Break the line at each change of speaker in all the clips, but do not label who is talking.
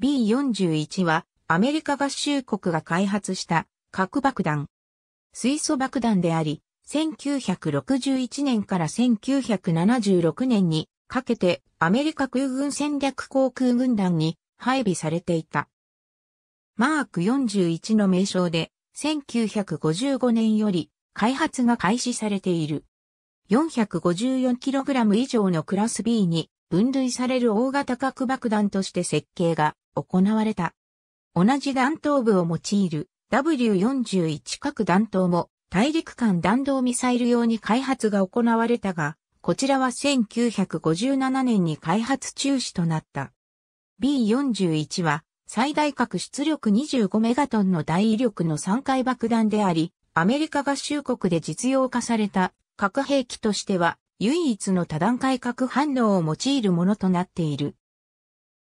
B41 はアメリカ合衆国が開発した核爆弾。水素爆弾であり、1961年から1976年にかけてアメリカ空軍戦略航空軍団に配備されていた。マーク41の名称で1955年より開発が開始されている。454kg 以上のクラス B に分類される大型核爆弾として設計が行われた。同じ弾頭部を用いる W41 核弾頭も大陸間弾道ミサイル用に開発が行われたが、こちらは1957年に開発中止となった。B41 は最大核出力25メガトンの大威力の3回爆弾であり、アメリカ合衆国で実用化された核兵器としては唯一の多段階核反応を用いるものとなっている。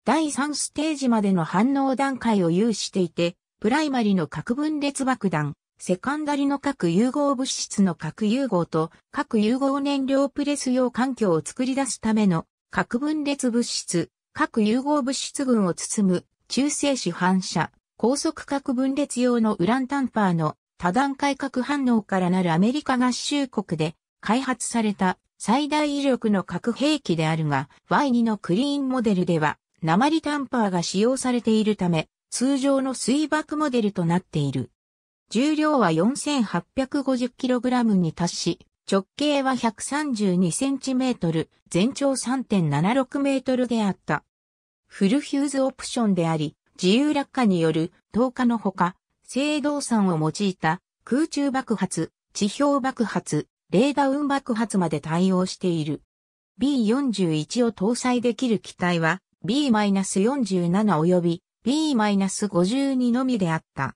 第3ステージまでの反応段階を有していて、プライマリの核分裂爆弾、セカンダリの核融合物質の核融合と核融合燃料プレス用環境を作り出すための核分裂物質、核融合物質群を包む中性子反射、高速核分裂用のウランタンパーの多段階核反応からなるアメリカ合衆国で開発された最大威力の核兵器であるが、Y2 のクリーンモデルでは、鉛タンパーが使用されているため、通常の水爆モデルとなっている。重量は 4850kg に達し、直径は 132cm、全長 3.76m であった。フルヒューズオプションであり、自由落下による投下のほか、制動産を用いた空中爆発、地表爆発、レーダー運爆発まで対応している。B41 を搭載できる機体は B-47 及び B-52 のみであった。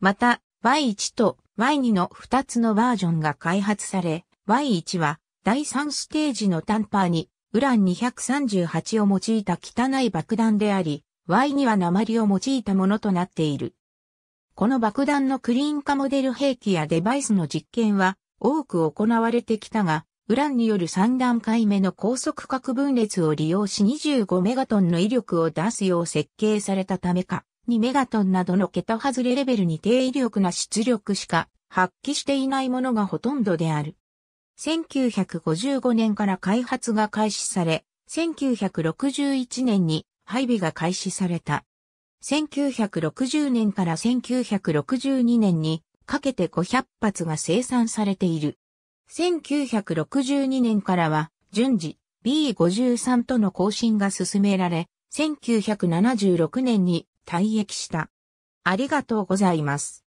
また Y1 と Y2 の2つのバージョンが開発され、Y1 は第3ステージのタンパーにウラン238を用いた汚い爆弾であり、Y2 は鉛を用いたものとなっている。この爆弾のクリーン化モデル兵器やデバイスの実験は多く行われてきたが、ウランによる3段階目の高速核分裂を利用し25メガトンの威力を出すよう設計されたためか、2メガトンなどの桁外れレベルに低威力な出力しか発揮していないものがほとんどである。1955年から開発が開始され、1961年に配備が開始された。1960年から1962年にかけて500発が生産されている。1962年からは、順次、B53 との更新が進められ、1976年に退役した。ありがとうございます。